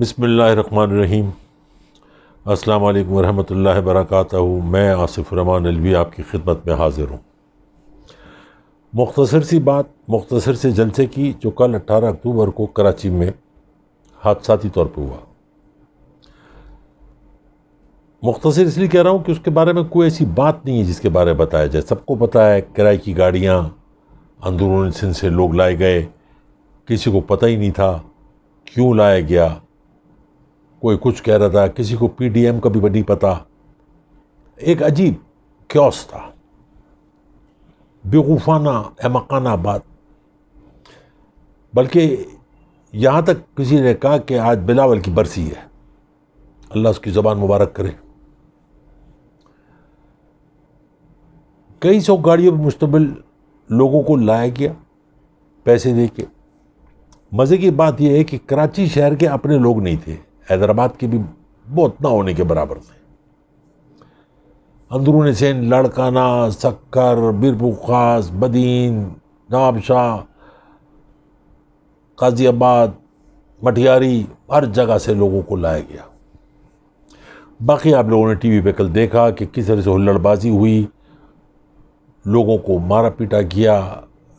बसमीम अस्सलाम वालेकुम वरहमतुल्लाहि वबरकातुहू मैं आसिफ रमान अलवी आपकी खिदमत में हाज़िर हूँ मुख्तसर सी बात मुख्तसर से जलसे की जो कल 18 अक्टूबर को कराची में हादसाती तौर पर हुआ मुख्तसर इसलिए कह रहा हूँ कि उसके बारे में कोई ऐसी बात नहीं है जिसके बारे में बताया जाए सबको पता है किराए की गाड़ियाँ अंदरून सिंध से लोग लाए गए किसी को पता ही नहीं था क्यों लाया गया कोई कुछ कह रहा था किसी को पीडीएम का भी नहीं पता एक अजीब क्योस था बेवूफाना अहमकाना बात बल्कि यहाँ तक किसी ने कहा कि आज बिलावल की बरसी है अल्लाह उसकी ज़बान मुबारक करे कई सौ गाड़ियों पर मुश्तमिल लोगों को लाया गया पैसे दे के मज़े की बात यह है कि कराची शहर के अपने लोग नहीं थे हैदराबाद के भी बहुत ना होने के बराबर थे अंदरून सेन लड़काना सक्कर बीरपू खास बदीन नवाब शाह गाजियाबाद मटियारी हर जगह से लोगों को लाया गया बाकी आप लोगों ने टीवी पे कल देखा कि किस तरह से हुल्लड़बाजी हुई लोगों को मारा पीटा गया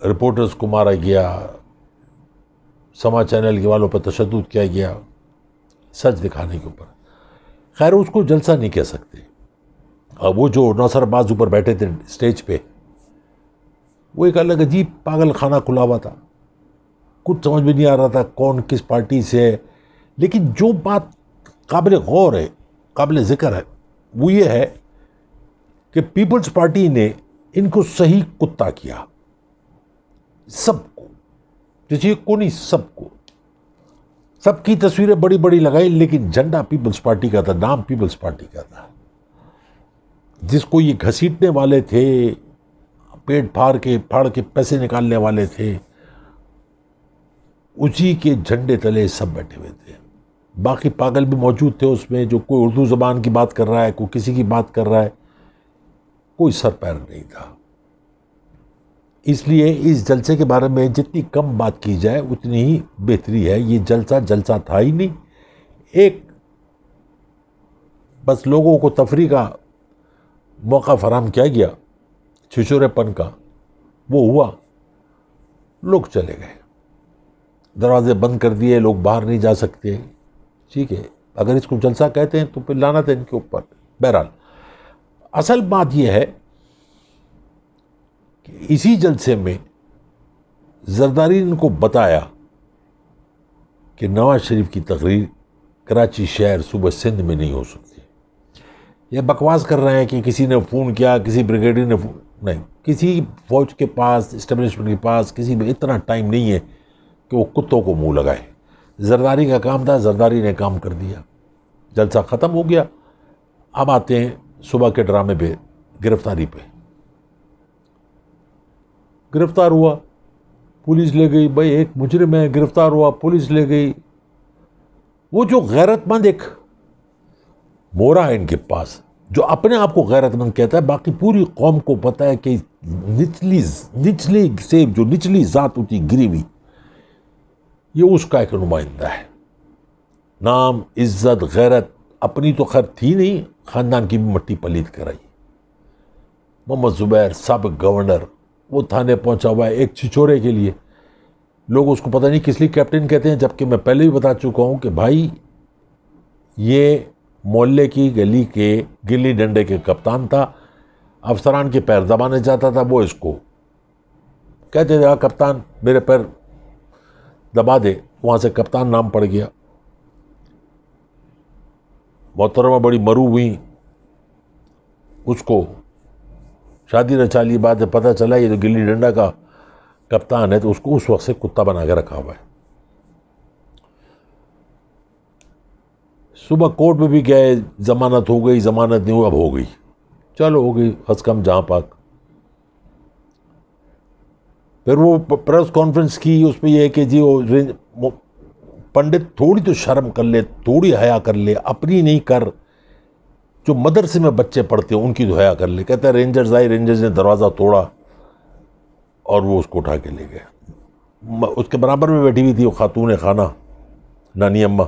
रिपोर्टर्स को मारा गया समाज चैनल के वालों पर तशद किया गया सच दिखाने के ऊपर खैर उसको जलसा नहीं कह सकते और वो जो नौसरबाज ऊपर बैठे थे स्टेज पे वो एक अलग अजीब पागल खाना खुला हुआ था कुछ समझ में नहीं आ रहा था कौन किस पार्टी से है लेकिन जो बात काबिल गौर है काबिल ज़िक्र है वो ये है कि पीपल्स पार्टी ने इनको सही कुत्ता किया सबको जैसे कोनी सबको सबकी तस्वीरें बड़ी बड़ी लगाई लेकिन झंडा पीपल्स पार्टी का था नाम पीपल्स पार्टी का था जिसको ये घसीटने वाले थे पेट फाड़ के फाड़ के पैसे निकालने वाले थे उसी के झंडे तले सब बैठे हुए थे बाकी पागल भी मौजूद थे उसमें जो कोई उर्दू ज़बान की बात कर रहा है कोई किसी की बात कर रहा है कोई सर पैर नहीं था इसलिए इस जलसे के बारे में जितनी कम बात की जाए उतनी ही बेहतरी है ये जलसा जलसा था ही नहीं एक बस लोगों को तफरी का मौका फराम किया गया छिछुरेपन का वो हुआ लोग चले गए दरवाजे बंद कर दिए लोग बाहर नहीं जा सकते ठीक है अगर इसको जलसा कहते हैं तो फिर लाना था इनके ऊपर बहरहाल असल बात यह है इसी जलसे में जरदारी ने उनको बताया कि नवाज शरीफ की तकरीर कराची शहर सुबह सिंध में नहीं हो सकती यह बकवास कर रहे हैं कि किसी ने फ़ोन किया किसी ब्रिगेडियर ने फोन नहीं किसी फौज के पास इस्टेब्लिशमेंट के पास किसी में इतना टाइम नहीं है कि वो कुत्तों को मुंह लगाए जरदारी का काम था जरदारी ने काम कर दिया जलसा ख़त्म हो गया अब आते हैं सुबह के ड्रामे पे गिरफ्तारी पे गिरफ्तार हुआ पुलिस ले गई भाई एक मुजरिम है गिरफ्तार हुआ पुलिस ले गई वो जो गैरतमंद एक मोरा है इनके पास जो अपने आप को गैरतमंद कहता है बाकी पूरी कौम को पता है कि निचली निचली से जो निचली ज़ात होती गिरी हुई ये उसका एक नुमाइंदा है नाम इज्जत गैरत अपनी तो खैर थी नहीं ख़ानदान की भी मट्टी पलीत कराई मोहम्मद ज़ुबैर सबक गवर्नर वो थाने पहुंचा हुआ है एक छिछोरे के लिए लोग उसको पता नहीं किस लिए कैप्टन कहते हैं जबकि मैं पहले भी बता चुका हूँ कि भाई ये मोहल्ले की गली के गिल्ली डंडे के कप्तान था अफसरान के पैर दबाने जाता था वो इसको कहते थे हाँ, कप्तान मेरे पैर दबा दे वहाँ से कप्तान नाम पड़ गया मोहतरमा बड़ी मरू हुई उसको शादी रचा ली बात है पता चला ये जो गिल्ली डंडा का कप्तान है तो उसको उस वक्त से कुत्ता बना के रखा हुआ है सुबह कोर्ट में भी गए जमानत हो गई जमानत नहीं हुई अब हो गई चलो हो गई हज कम जहाँ पाक फिर वो प्रेस कॉन्फ्रेंस की उसमें यह है कि जी वो पंडित थोड़ी तो शर्म कर ले थोड़ी हया कर ले अपनी नहीं कर जो मदरसे में बच्चे पढ़ते हैं उनकी धोया कर ले कहते हैं रेंजर्स आई रेंजर्स ने दरवाज़ा तोड़ा और वो उसको उठा के ले गए उसके बराबर में बैठी हुई थी वो खातून खाना नानी अम्मा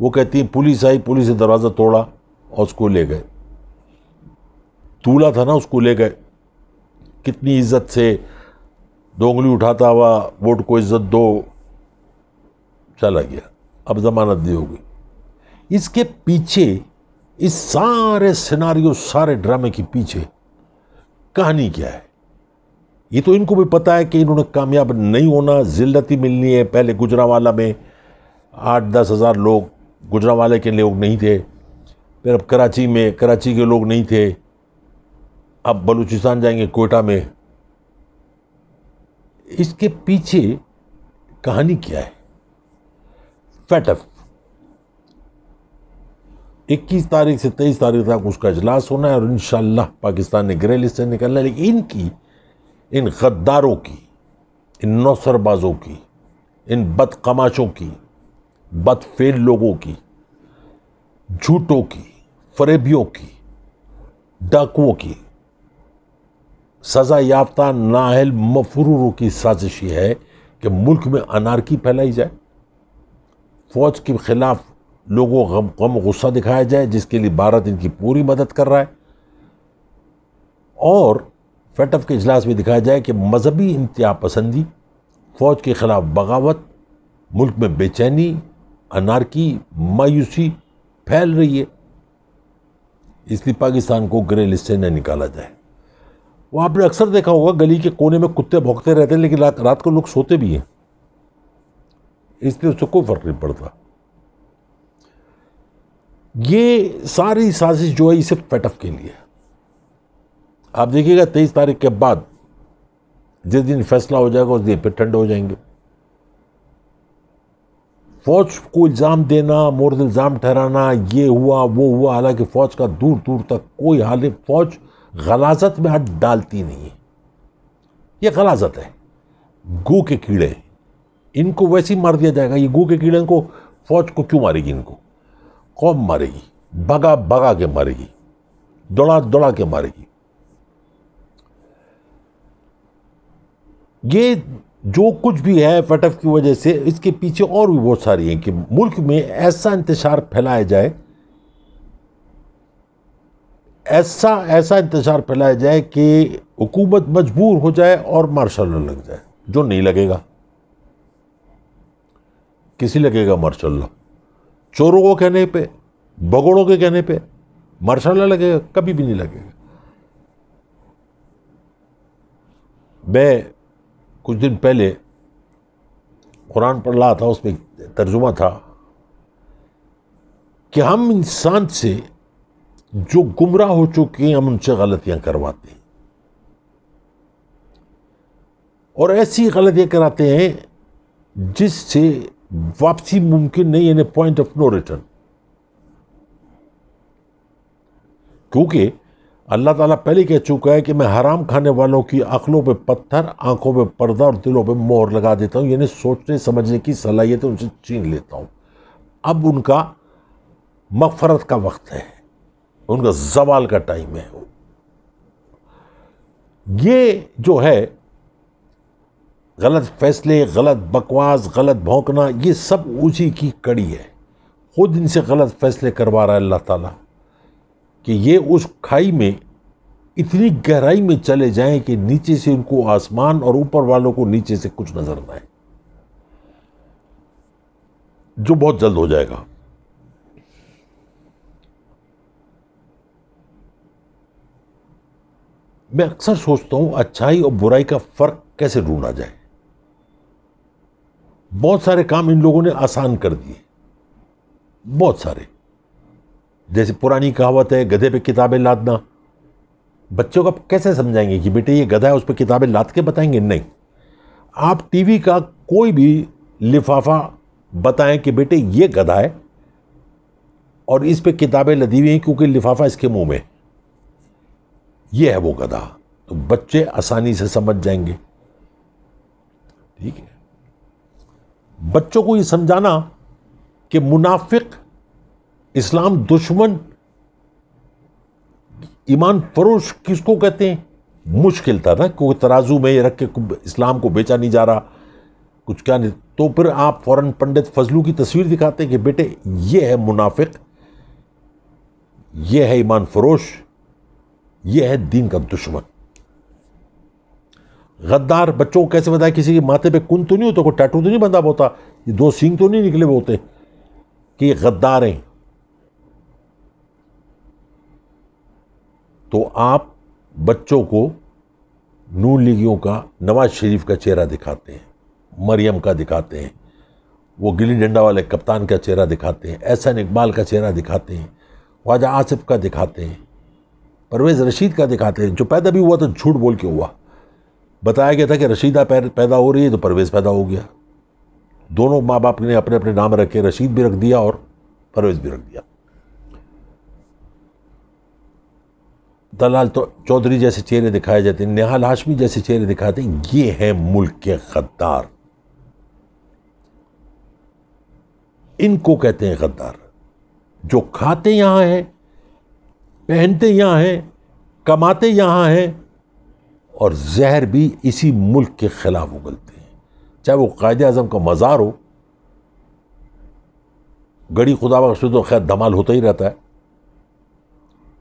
वो कहती हैं पुलिस आई पुलिस ने दरवाज़ा तोड़ा और उसको ले गए तूला था ना उसको ले गए कितनी इज्जत से दो उंगली उठाता हुआ वोट को इज्जत दो चला गया अब जमानत दी होगी इसके पीछे इस सारे सिनारियों सारे ड्रामे के पीछे कहानी क्या है ये तो इनको भी पता है कि इन्होंने कामयाब नहीं होना जिल्लती मिलनी है पहले गुजरावाला में आठ दस हज़ार लोग गुजरावाले के लोग नहीं थे फिर अब कराची में कराची के लोग नहीं थे अब बलूचिस्तान जाएंगे कोयटा में इसके पीछे कहानी क्या है फैटफ इक्कीस तारीख से तेईस तारीख तक उसका अजलास होना है और इन पाकिस्तान ने ग्रे लिस्ट से निकलना है लेकिन इनकी इन गद्दारों की इन नौसरबाजों की इन बदकमाशों की बदफेल लोगों की झूठों की फरेबियों की डाकुओं की सज़ा याफ्ता नाहल मफरूरों की साजिश ये है कि मुल्क में अनारकी फैलाई जाए फौज के ख़िलाफ़ लोगों गम गम गुस्सा दिखाया जाए जिसके लिए भारत इनकी पूरी मदद कर रहा है और फेटअप के इजलास में दिखाया जाए कि मजहबी इंतहा पसंदी फ़ौज के ख़िलाफ़ बगावत मुल्क में बेचैनी अनारकी मायूसी फैल रही है इसलिए पाकिस्तान को ग्रे लिस्ट से न निकाला जाए वो आपने अक्सर देखा होगा गली के कोने में कुत्ते भोंकते रहते हैं लेकिन रात रात को लोग सोते भी हैं इसलिए उससे कोई फ़र्क नहीं पड़ता ये सारी साजिश जो है सिर्फ पेटअप के लिए आप देखिएगा तेईस तारीख के बाद जिस दिन फैसला हो जाएगा उस दिन फिर ठंड हो जाएंगे फौज को इल्ज़ाम देना मोरद इल्ज़ाम ठहराना ये हुआ वो हुआ हालांकि फ़ौज का दूर दूर तक कोई हाल फौज गलाजत में हाथ डालती नहीं है ये गलाजत है गू के कीड़े इनको वैसे ही मार दिया जाएगा ये गू के कीड़े को फौज को क्यों मारेगी इनको कौम मारेगी भगा बगा के मारेगी दौड़ा दौड़ा के मारेगी ये जो कुछ भी है फटफ की वजह से इसके पीछे और भी बहुत सारी हैं कि मुल्क में ऐसा इंतजार फैलाया जाए ऐसा ऐसा इंतजार फैलाया जाए कि हुकूमत मजबूर हो जाए और मार्शल लग जाए जो नहीं लगेगा किसी लगेगा मार्शल चोरों को कहने पे बगोड़ों के कहने पे मार्शाला लगेगा कभी भी नहीं लगेगा मैं कुछ दिन पहले कुरान पढ़ रहा था उसमें तर्जुमा था कि हम इंसान से जो गुमराह हो चुके हैं हम उनसे गलतियां करवाते हैं और ऐसी गलतियां कराते हैं जिससे वापसी मुमकिन नहीं यानी पॉइंट ऑफ नो रिटर्न क्योंकि अल्लाह ताला पहले कह चुका है कि मैं हराम खाने वालों की अकलों पे पत्थर आंखों पे पर्दा और दिलों पे मोहर लगा देता हूँ यानी सोचने समझने की सलाहियत उनसे छीन लेता हूँ अब उनका मफ़रत का वक्त है उनका जवाल का टाइम है ये जो है गलत फैसले गलत बकवास गलत भोंकना ये सब उसी की कड़ी है खुद इनसे गलत फैसले करवा रहा है अल्लाह ताला कि ये उस खाई में इतनी गहराई में चले जाएं कि नीचे से उनको आसमान और ऊपर वालों को नीचे से कुछ नज़र ना आए जो बहुत जल्द हो जाएगा मैं अक्सर सोचता हूँ अच्छाई और बुराई का फ़र्क कैसे ढूंढा जाए बहुत सारे काम इन लोगों ने आसान कर दिए बहुत सारे जैसे पुरानी कहावत है गधे पे किताबें लादना बच्चों को कैसे समझाएंगे कि बेटे ये गधा है उस पर किताबें लाद के बताएंगे नहीं आप टीवी का कोई भी लिफाफा बताएं कि बेटे ये गधा है और इस पे किताबें लदी हुई हैं क्योंकि लिफाफा इसके मुंह में ये है वो गधा तो बच्चे आसानी से समझ जाएंगे ठीक है बच्चों को ये समझाना कि मुनाफिक इस्लाम दुश्मन ईमान फरोश किसको कहते हैं मुश्किल था ना कोई तराजू में रख के इस्लाम को बेचा नहीं जा रहा कुछ क्या नहीं तो फिर आप फौरन पंडित फजलू की तस्वीर दिखाते हैं कि बेटे ये है मुनाफिक ये है ईमान फरोश ये है दीन का दुश्मन गद्दार बच्चों को कैसे बताया किसी के माथे पे कुन तो नहीं होता कोई टैटू तो नहीं बंधा होता ये दो सींग तो नहीं निकले होते कि ये गद्दार हैं तो आप बच्चों को नू लीगियों का नवाज शरीफ का चेहरा दिखाते हैं मरियम का दिखाते हैं वो गिली डंडा वाले कप्तान का चेहरा दिखाते हैं एहसन इकबाल का चेहरा दिखाते हैं ख्वाजा आसिफ का दिखाते हैं परवेज़ रशीद का दिखाते हैं जो पैदा भी हुआ तो झूठ बोल के हुआ बताया गया था कि रशीदा पैदा हो रही है तो परवेज़ पैदा हो गया दोनों माँ बाप ने अपने अपने नाम रखे रशीद भी रख दिया और परवेज़ भी रख दिया दलाल तो चौधरी जैसे चेहरे दिखाए जाते हैं निहाल हाशमी जैसे चेहरे दिखाते हैं ये हैं मुल्क के गद्दार इनको कहते हैं गद्दार जो खाते यहाँ हैं पहनते यहाँ हैं कमाते यहाँ हैं और जहर भी इसी मुल्क के ख़िलाफ़ उगलते हैं चाहे वो कायद अज़म का मज़ार हो गड़ी खुदा बख्शे तो खैर धमाल होता ही रहता है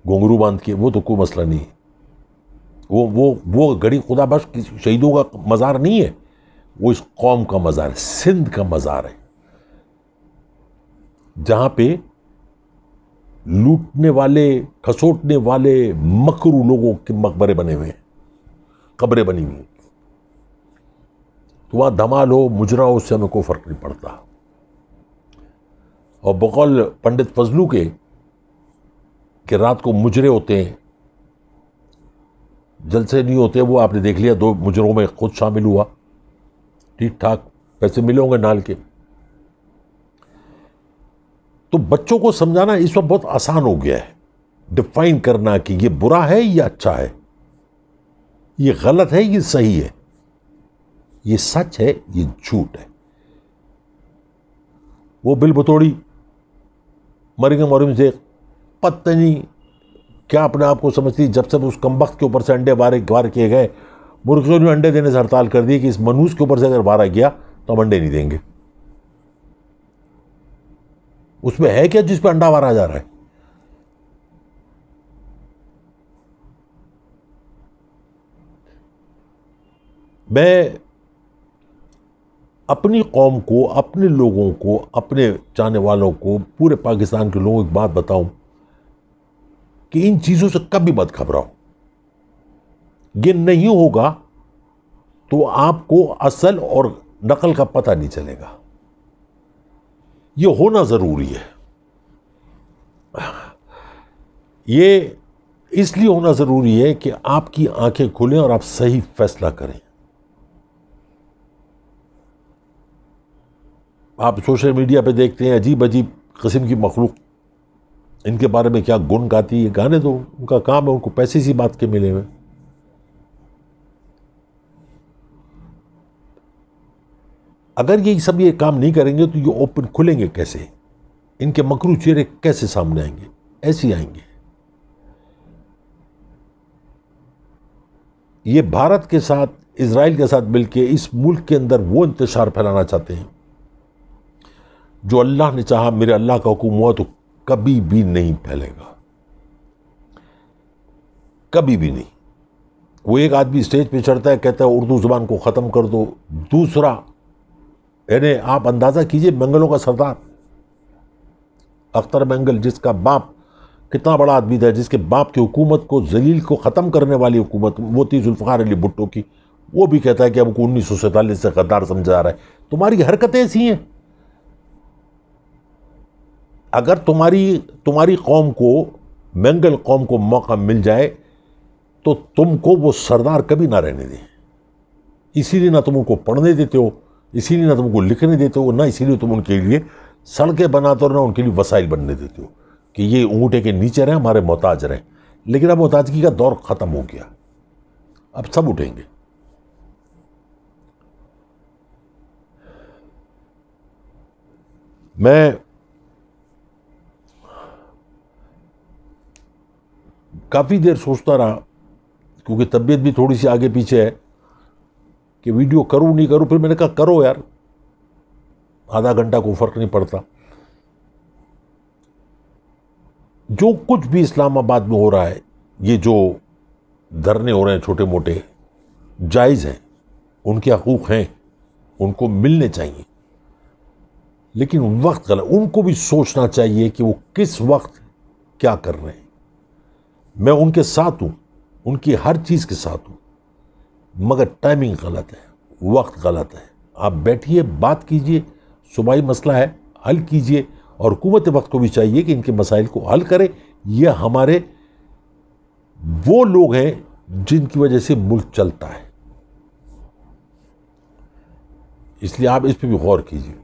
घुंगरू बांध के वो तो कोई मसला नहीं है वो वो वो गड़ी खुदा बख्श शहीदों का मज़ार नहीं है वो इस कौम का मज़ार है सिंध का मज़ार है जहाँ पे लूटने वाले खसोटने वाले मकरू लोगों के मकबरे बने हुए हैं कब्रें बनी हुई तो वहाँ धमाल हो मुजरा हो उससे हमें कोई फ़र्क नहीं पड़ता और बकौल पंडित फजलू के कि रात को मुजरे होते हैं जलसे नहीं होते वो आपने देख लिया दो मुजरों में खुद शामिल हुआ ठीक ठाक पैसे मिले होंगे नाल के तो बच्चों को समझाना इस वक्त बहुत आसान हो गया है डिफाइन करना कि ये बुरा है या अच्छा है ये गलत है ये सही है ये सच है ये झूठ है वो बिल बतोड़ी मरियम और पता पत्तनी क्या अपने आप को समझती जब से उस कम वक्त के ऊपर से अंडे बारे वार किए गए मुर्गियों ने अंडे देने से हड़ताल कर दी कि इस मनूस के ऊपर से अगर वारा गया तो हम अंडे नहीं देंगे उसमें है क्या जिस पर अंडा वारा जा रहा है मैं अपनी कौम को अपने लोगों को अपने चाहने वालों को पूरे पाकिस्तान के लोगों को एक बात बताऊं कि इन चीज़ों से कभी मत घबराओ ये नहीं होगा तो आपको असल और नकल का पता नहीं चलेगा ये होना ज़रूरी है ये इसलिए होना ज़रूरी है कि आपकी आंखें खुलें और आप सही फैसला करें आप सोशल मीडिया पे देखते हैं अजीब अजीब कस्म की मखलूक इनके बारे में क्या गुण गाती है गाने दो तो उनका काम है उनको पैसे सी बात के मिले हुए अगर ये सब ये काम नहीं करेंगे तो ये ओपन खुलेंगे कैसे इनके मकरू चेहरे कैसे सामने आएंगे ऐसे आएंगे ये भारत के साथ इसराइल के साथ मिलकर इस मुल्क के अंदर वो इंतजार फैलाना चाहते हैं जो अल्लाह ने चाहा मेरे अल्लाह का हुक्म हुआ तो कभी भी नहीं फैलेगा कभी भी नहीं वो एक आदमी स्टेज पे चढ़ता है कहता है उर्दू ज़ुबान को ख़त्म कर दो दूसरा यानी आप अंदाज़ा कीजिए मंगलों का सरदार अख्तर मंगल जिसका बाप कितना बड़ा आदमी था जिसके बाप की हुकूमत को जलील को ख़त्म करने वाली हुकूमत मोती जुल्फ़ार अली भुट्टो की वो भी कहता है कि हमको उन्नीस सौ सैंतालीस से गद्दार समझा रहा है तुम्हारी हरकतें ऐसी हैं अगर तुम्हारी तुम्हारी कौम को मंगल कौम को मौका मिल जाए तो तुमको वो सरदार कभी ना रहने दें इसीलिए ना तुम उनको पढ़ने देते हो इसीलिए ना तुमको लिखने देते हो ना इसीलिए तुम उनके लिए सड़कें बनाते हो ना उनके लिए वसाइल बनने देते हो कि ये ऊँटे के नीचे रहें हमारे मोहताज रहें लेकिन अब मोहताजगी का दौर ख़त्म हो गया अब सब उठेंगे मैं काफ़ी देर सोचता रहा क्योंकि तबीयत भी थोड़ी सी आगे पीछे है कि वीडियो करूँ नहीं करूँ फिर मैंने कहा करो यार आधा घंटा को फ़र्क नहीं पड़ता जो कुछ भी इस्लामाबाद में हो रहा है ये जो धरने हो रहे हैं छोटे मोटे जायज़ हैं उनके हकूक़ हैं उनको मिलने चाहिए लेकिन वक्त गलत उनको भी सोचना चाहिए कि वो किस वक्त क्या कर रहे हैं मैं उनके साथ हूँ उनकी हर चीज़ के साथ हूँ मगर टाइमिंग गलत है वक्त गलत है आप बैठिए बात कीजिए सुबाई मसला है हल कीजिए और हुकूमत वक्त को भी चाहिए कि इनके मसाइल को हल करें यह हमारे वो लोग हैं जिनकी वजह से मुल्क चलता है इसलिए आप इस पर भी गौर कीजिए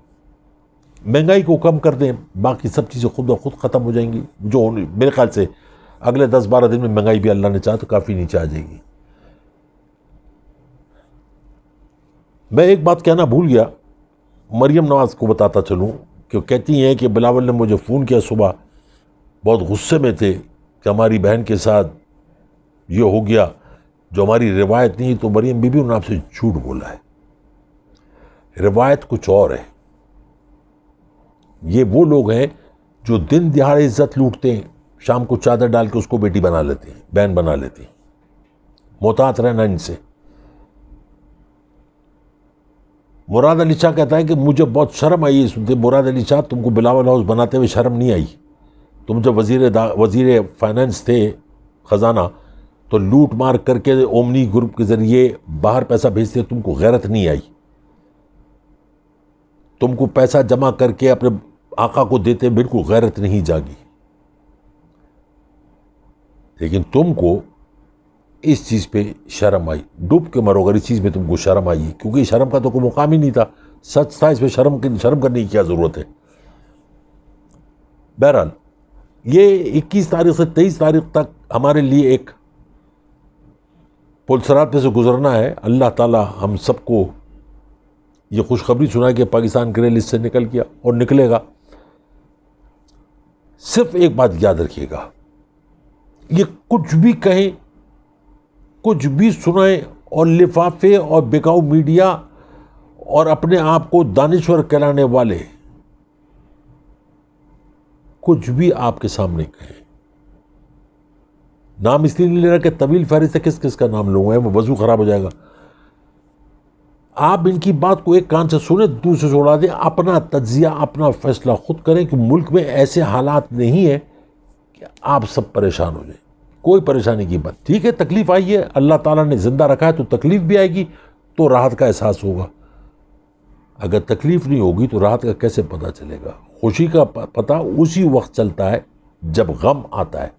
महंगाई को कम कर दें बाकी सब चीज़ें खुद ब खुद ख़त्म हो जाएंगी जो मेरे ख्याल से अगले दस बारह दिन में महंगाई भी अल्लाह ने चाहा तो काफ़ी नीचे आ जाएगी मैं एक बात कहना भूल गया मरियम नवाज़ को बताता चलूँ कि कहती हैं कि बिलावल ने मुझे फ़ोन किया सुबह बहुत गुस्से में थे कि हमारी बहन के साथ ये हो गया जो हमारी रिवायत नहीं तो मरियम बीबी उन्होंने आपसे झूठ बोला है रिवायत कुछ और है ये वो लोग हैं जो दिन दिहाड़े इज्जत लूटते हैं शाम को चादर डाल के उसको बेटी बना लेती बहन बना लेती मोहतात रहना इनसे मुराद अली शाह कहता है कि मुझे बहुत शर्म आई सुनते मुराद अली शाह तुमको बिलावल हाउस बनाते हुए शर्म नहीं आई तुम जब वजीर वजीर फाइनेंस थे ख़जाना तो लूट मार करके ओमनी ग्रुप के ज़रिए बाहर पैसा भेजते तुमको गैरत नहीं आई तुमको पैसा जमा करके अपने आका को देते बिल्कुल गैरत नहीं जागी लेकिन तुमको इस चीज़ पे शर्म आई डूब के मरो अगर इस चीज़ में तुमको शर्म आई क्योंकि शर्म का तो कोई मुकाम ही नहीं था सच था इस पर शर्म की शर्म करने की क्या ज़रूरत है बहरहाल ये 21 तारीख से 23 तारीख तक हमारे लिए एक पुलसरात पे से गुजरना है अल्लाह ताला हम सबको ये खुशखबरी सुना कि पाकिस्तान ग्रे लिस्ट से निकल गया और निकलेगा सिर्फ एक बात याद रखिएगा ये कुछ भी कहें कुछ भी सुनाएं और लिफाफे और बेकाऊ मीडिया और अपने आप को दानश्वर कहलाने वाले कुछ भी आपके सामने कहें नाम इसलिए नहीं ले रहा कि तवील फहरिस्त किस किस का नाम लूँगा वो वजू ख़राब हो जाएगा आप इनकी बात को एक कान से सुने दूसरे से उड़ा दें अपना तजिया अपना फैसला खुद करें कि मुल्क में ऐसे हालात नहीं है कि आप सब परेशान हो जाए कोई परेशानी की बात ठीक है तकलीफ आई है अल्लाह ताला ने ज़िंदा रखा है तो तकलीफ भी आएगी तो राहत का एहसास होगा अगर तकलीफ नहीं होगी तो राहत का कैसे पता चलेगा खुशी का पता उसी वक्त चलता है जब गम आता है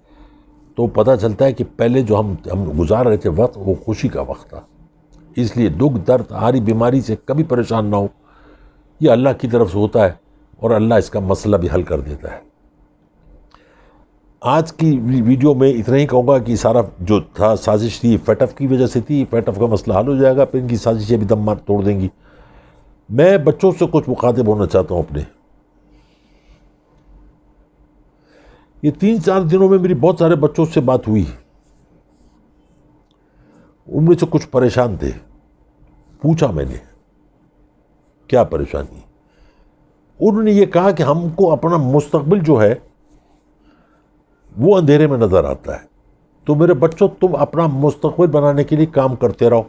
तो पता चलता है कि पहले जो हम हम गुजार रहे थे वक्त वो खुशी का वक्त था इसलिए दुख दर्द हारी बीमारी से कभी परेशान ना हो ये अल्लाह की तरफ से होता है और अल्लाह इसका मसला भी हल कर देता है आज की वीडियो में इतना ही कहूँगा कि सारा जो था साजिश थी फैटअप की वजह से थी फैटअप का मसला हल हो जाएगा फिर इनकी साजिशें भी दम मार तोड़ देंगी मैं बच्चों से कुछ मुखातिब होना चाहता हूँ अपने ये तीन चार दिनों में मेरी बहुत सारे बच्चों से बात हुई उनमें से कुछ परेशान थे पूछा मैंने क्या परेशानी उन्होंने ये कहा कि हमको अपना मुस्तकबिल जो है वो अंधेरे में नज़र आता है तो मेरे बच्चों तुम अपना मुस्तबिल बनाने के लिए काम करते रहो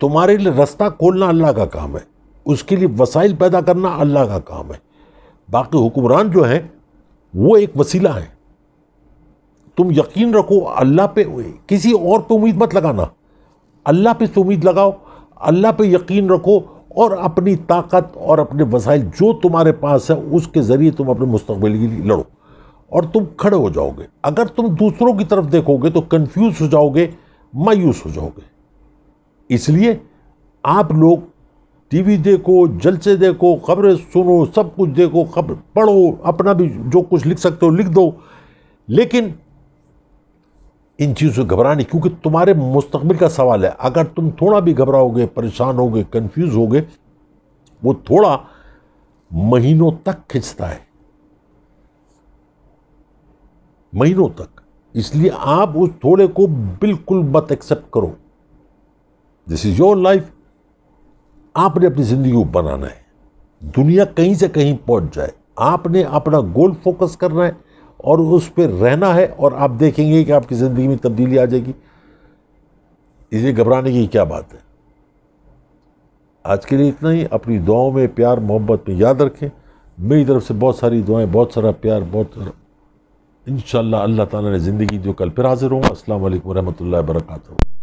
तुम्हारे लिए रास्ता खोलना अल्लाह का काम है उसके लिए वसाइल पैदा करना अल्लाह का काम है बाकी हुक्मरान जो हैं वो एक वसीला है तुम यकीन रखो अल्लाह पे किसी और पे उम्मीद मत लगाना अल्लाह पे उम्मीद लगाओ अल्लाह पे यकीन रखो और अपनी ताकत और अपने वसाइल जो तुम्हारे पास है उसके ज़रिए तुम अपने मुस्तबिल के लिए लड़ो और तुम खड़े हो जाओगे अगर तुम दूसरों की तरफ देखोगे तो कन्फ्यूज हो जाओगे मायूस हो जाओगे इसलिए आप लोग टीवी देखो जलसे देखो खबरें सुनो सब कुछ देखो खबर पढ़ो अपना भी जो कुछ लिख सकते हो लिख दो लेकिन इन चीज़ों से घबराने क्योंकि तुम्हारे मुस्तबिल का सवाल है अगर तुम थोड़ा भी घबराओगे परेशान होगे कंफ्यूज होगे वो थोड़ा महीनों तक खिंचता है महीनों तक इसलिए आप उस थोड़े को बिल्कुल मत एक्सेप्ट करो दिस इज योर लाइफ आपने अपनी ज़िंदगी को बनाना है दुनिया कहीं से कहीं पहुंच जाए आपने अपना गोल फोकस करना है और उस पर रहना है और आप देखेंगे कि आपकी ज़िंदगी में तब्दीली आ जाएगी इसे घबराने की क्या बात है आज के लिए इतना ही अपनी दुआओं में प्यार मोहब्बत में याद रखें मेरी तरफ से बहुत सारी दुआएं बहुत सारा प्यार बहुत सारा इन अल्लाह ताला ने ज़िंदगी जो कल फिर हाजिर हूँ असल वरहमल वर्का